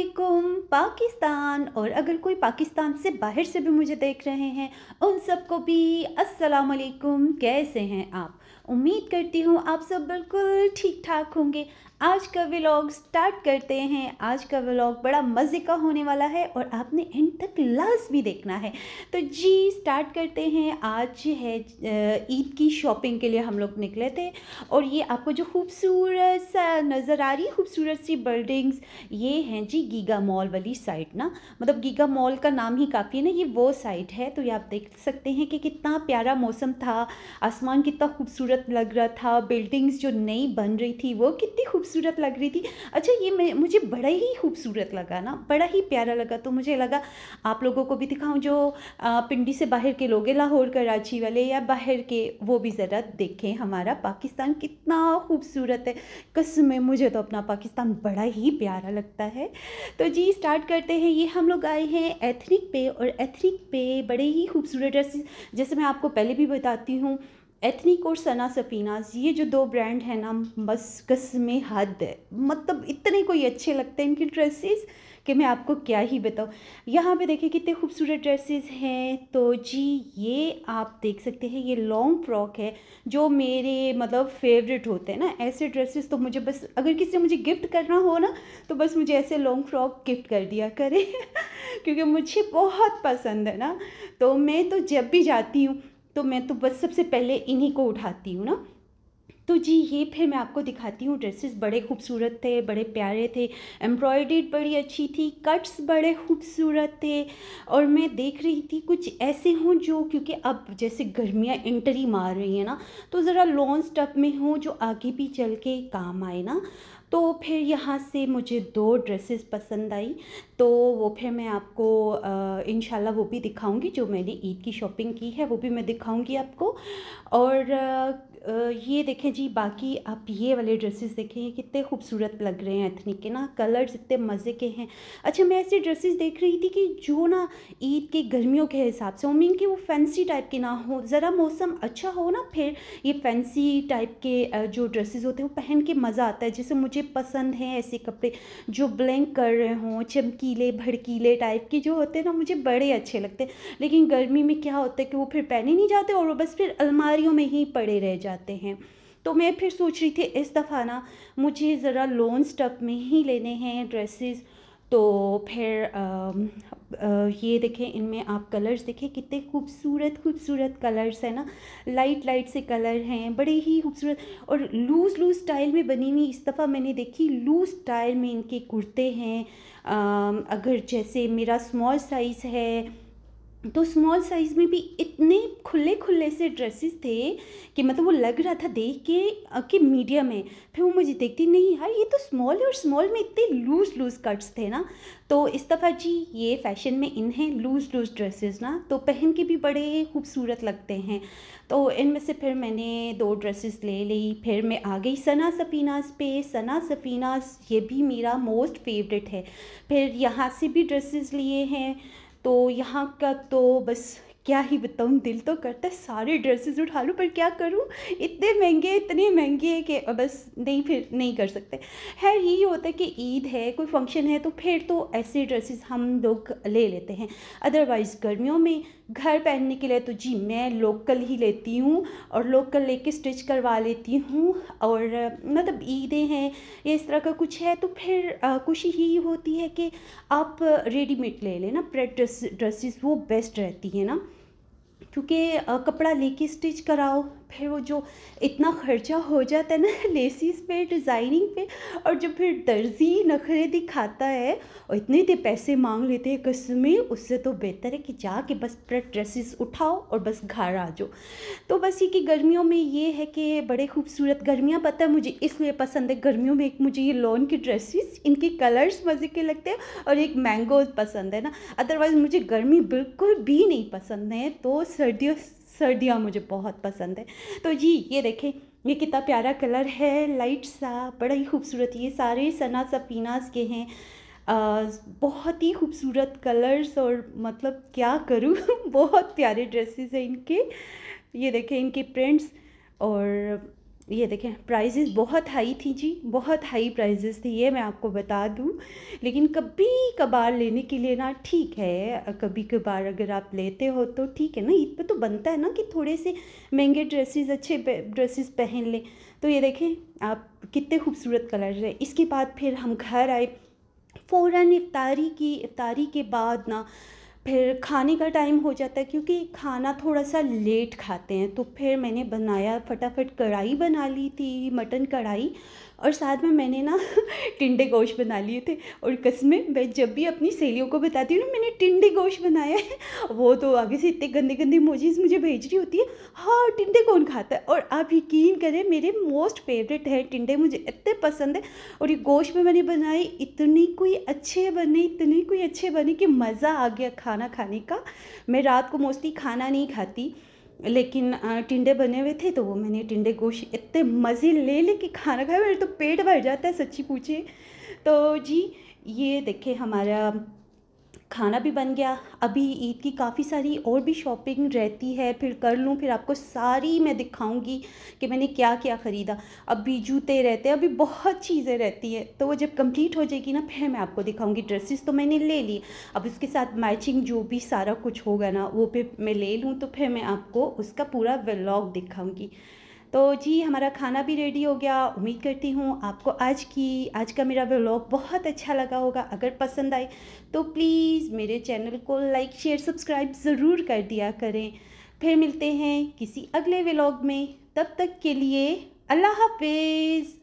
वालेकुम पाकिस्तान और अगर कोई पाकिस्तान से बाहर से भी मुझे देख रहे हैं उन सबको भी अस्सलाम वालेकुम कैसे हैं आप उम्मीद करती हूँ आप सब बिल्कुल ठीक ठाक होंगे आज का व्लॉग स्टार्ट करते हैं आज का व्लॉग बड़ा मज़े का होने वाला है और आपने एंड तक भी देखना है तो जी स्टार्ट करते हैं आज है ईद की शॉपिंग के लिए हम लोग निकले थे और ये आपको जो खूबसूरत सा नज़र आ रही खूबसूरत सी बिल्डिंग्स ये हैं जी गीगा मॉल वाली साइट ना मतलब गीगा मॉल का नाम ही काफ़ी है ना ये वो साइट है तो ये आप देख सकते हैं कि कितना प्यारा मौसम था आसमान कितना खूबसूरत लग रहा था बिल्डिंग्स जो नई बन रही थी वो कितनी खूबसूरत लग रही थी अच्छा ये मुझे बड़ा ही खूबसूरत लगा ना बड़ा ही प्यारा लगा तो मुझे लगा आप लोगों को भी दिखाऊं जो पिंडी से बाहर के लोग हैं लाहौर कराची वाले या बाहर के वो भी ज़रा देखें हमारा पाकिस्तान कितना खूबसूरत है कसम है मुझे तो अपना पाकिस्तान बड़ा ही प्यारा लगता है तो जी स्टार्ट करते हैं ये हम लोग आए हैं एथनिक पे और एथनिक पे बड़े ही खूबसूरत ड्रेसेस जैसे मैं आपको पहले भी बताती हूँ एथनिक और सना सफीनाज ये जो दो ब्रांड हैं ना मस्कस में हद है मतलब इतने कोई अच्छे लगते हैं इनकी ड्रेसेस कि मैं आपको क्या ही बताऊँ यहाँ पे देखिए कितने खूबसूरत ड्रेसेस हैं तो जी ये आप देख सकते हैं ये लॉन्ग फ्रॉक है जो मेरे मतलब फेवरेट होते हैं ना ऐसे ड्रेसेस तो मुझे बस अगर किसी ने मुझे गिफ्ट करना हो ना तो बस मुझे ऐसे लॉन्ग फ्रॉक गिफ्ट कर दिया करें क्योंकि मुझे बहुत पसंद है ना तो मैं तो जब भी जाती हूँ तो मैं तो बस सबसे पहले इन्हीं को उठाती हूँ ना तो जी ये फिर मैं आपको दिखाती हूँ ड्रेसेस बड़े खूबसूरत थे बड़े प्यारे थे एम्ब्रॉयडरी बड़ी अच्छी थी कट्स बड़े खूबसूरत थे और मैं देख रही थी कुछ ऐसे हों जो क्योंकि अब जैसे गर्मियाँ एंटरी मार रही हैं ना तो ज़रा लॉन्ग स्टप में हों जो आगे भी चल के काम आए ना तो फिर यहाँ से मुझे दो ड्रेसेस पसंद आई तो वो फिर मैं आपको इन वो भी दिखाऊंगी जो मैंने ईद की शॉपिंग की है वो भी मैं दिखाऊंगी आपको और ये देखें जी बाकी आप ये वाले ड्रेसेस देखें ये कितने खूबसूरत लग रहे हैं एथनिक के ना कलर्स इतने मज़े के हैं अच्छा मैं ऐसे ड्रेसेस देख रही थी कि जो ना ईद के गर्मियों के हिसाब से उम्मीद कि वो फैंसी टाइप के ना हो ज़रा मौसम अच्छा हो ना फिर ये फैंसी टाइप के जो ड्रेसेस होते हैं वो पहन के मज़ा आता है जैसे मुझे पसंद हैं ऐसे कपड़े जो ब्लैंक कर रहे हों चमकीले भड़कीले टाइप के जो होते हैं ना मुझे बड़े अच्छे लगते हैं लेकिन गर्मी में क्या होता है कि वो फिर पहने नहीं जाते और वो बस फिर अलमारियों में ही पड़े रह जाते जाते हैं तो मैं फिर सोच रही थी इस दफ़ा ना मुझे ज़रा लोन स्टफ में ही लेने हैं ड्रेसेस तो फिर आ, आ, ये देखें इनमें आप कलर्स देखें कितने खूबसूरत खूबसूरत कलर्स हैं ना लाइट लाइट से कलर हैं बड़े ही खूबसूरत और लूज़ लूज़ स्टाइल में बनी हुई इस दफ़ा मैंने देखी लूज़ स्टाइल में इनके कुर्ते हैं आ, अगर जैसे मेरा स्मॉल साइज़ है तो स्मॉल साइज़ में भी इतने खुले खुले से ड्रेसेस थे कि मतलब वो लग रहा था देख के कि मीडियम है फिर वो मुझे देखती नहीं यार ये तो स्मॉल है और स्मॉल में इतने लूज़ लूज़ कट्स थे ना तो दफ़ा जी ये फैशन में इन हैं लूज़ लूज़ ड्रेसेस ना तो पहन के भी बड़े खूबसूरत लगते हैं तो इनमें से फिर मैंने दो ड्रेसेस ले ली फिर मैं आ गई सना सफीनास पे सना सफीनास ये भी मेरा मोस्ट फेवरेट है फिर यहाँ से भी ड्रेसेस लिए हैं तो यहाँ का तो बस क्या ही बताऊँ दिल तो करता है सारे ड्रेसेस उठा लूँ पर क्या करूँ इतने महंगे इतने महंगे हैं कि बस नहीं फिर नहीं कर सकते खैर यही होता है कि ईद है कोई फंक्शन है तो फिर तो ऐसे ड्रेसेस हम लोग ले लेते हैं अदरवाइज़ गर्मियों में घर पहनने के लिए तो जी मैं लोकल ही लेती हूँ और लोकल लेके स्टिच करवा लेती हूँ और मतलब ईदें हैं या इस तरह का कुछ है तो फिर खुशी ही होती है कि आप रेडीमेड ले लेना प्रेड ड्रेस ड्रेसेस वो बेस्ट रहती है ना क्योंकि कपड़ा लेके स्टिच कराओ फिर वो जो इतना खर्चा हो जाता है ना लेसिस पे डिज़ाइनिंग पे और जो फिर दर्जी नखरे दिखाता है और इतने इतने पैसे मांग लेते हैं कस्में उससे तो बेहतर है कि जाके बस प्रेट ड्रेसेस उठाओ और बस घर आ जाओ तो बस ये कि गर्मियों में ये है कि बड़े खूबसूरत गर्मियाँ पता है मुझे इसलिए पसंद है गर्मियों में एक मुझे ये लॉन की ड्रेसिस इनके कलर्स मज़े के लगते हैं और एक मैंगो पसंद है ना अदरवाइज़ मुझे गर्मी बिल्कुल भी नहीं पसंद है तो सर्दियों सर्दियाँ मुझे बहुत पसंद है तो जी ये देखें ये कितना प्यारा कलर है लाइट सा बड़ा ही खूबसूरत ये सारे सना सफीनास के हैं बहुत ही खूबसूरत कलर्स और मतलब क्या करूँ बहुत प्यारे ड्रेसेस हैं इनके ये देखें इनके प्रिंट्स और ये देखें प्राइजेस बहुत हाई थी जी बहुत हाई प्राइजेस थी ये मैं आपको बता दूं लेकिन कभी कभार लेने के लिए ना ठीक है कभी कभार अगर आप लेते हो तो ठीक है ना ईद पे तो बनता है ना कि थोड़े से महंगे ड्रेसेस अच्छे ड्रेसेस पहन लें तो ये देखें आप कितने खूबसूरत कलर हैं इसके बाद फिर हम घर आए फ़ौर इफ्तारी की इफ्तारी के बाद ना फिर खाने का टाइम हो जाता है क्योंकि खाना थोड़ा सा लेट खाते हैं तो फिर मैंने बनाया फटाफट कढ़ाई बना ली थी मटन कढ़ाई और साथ में मैंने ना टिंडे गोश्त बना लिए थे और कसमें मैं जब भी अपनी सहेलियों को बताती हूँ ना मैंने टिंडे गोश्त बनाया है वो तो आगे से इतने गंदे गंदे मोजीज मुझे भेज रही होती है हाँ टिंडे कौन खाता है और आप यकीन करें मेरे मोस्ट फेवरेट है टिंडे मुझे इतने पसंद है और ये गोश्त में मैंने बनाए इतने कोई अच्छे बने इतने कोई अच्छे बने कि मज़ा आ गया खा खाना खाने का मैं रात को मोस्टली खाना नहीं खाती लेकिन टिंडे बने हुए थे तो वो मैंने टिंडे गोश इतने मज़े ले ले के खाना खाया मेरे तो पेट भर जाता है सच्ची पूछे तो जी ये देखे हमारा खाना भी बन गया अभी ईद की काफ़ी सारी और भी शॉपिंग रहती है फिर कर लूँ फिर आपको सारी मैं दिखाऊंगी कि मैंने क्या क्या ख़रीदा अभी जूते रहते हैं अभी बहुत चीज़ें रहती हैं तो वो जब कंप्लीट हो जाएगी ना फिर मैं आपको दिखाऊंगी ड्रेसेस तो मैंने ले ली अब उसके साथ मैचिंग जो भी सारा कुछ होगा ना वो फिर मैं ले लूँ तो फिर मैं आपको उसका पूरा व्लॉग दिखाऊँगी तो जी हमारा खाना भी रेडी हो गया उम्मीद करती हूँ आपको आज की आज का मेरा व्लॉग बहुत अच्छा लगा होगा अगर पसंद आए तो प्लीज़ मेरे चैनल को लाइक शेयर सब्सक्राइब ज़रूर कर दिया करें फिर मिलते हैं किसी अगले व्लॉग में तब तक के लिए अल्लाह हाफिज़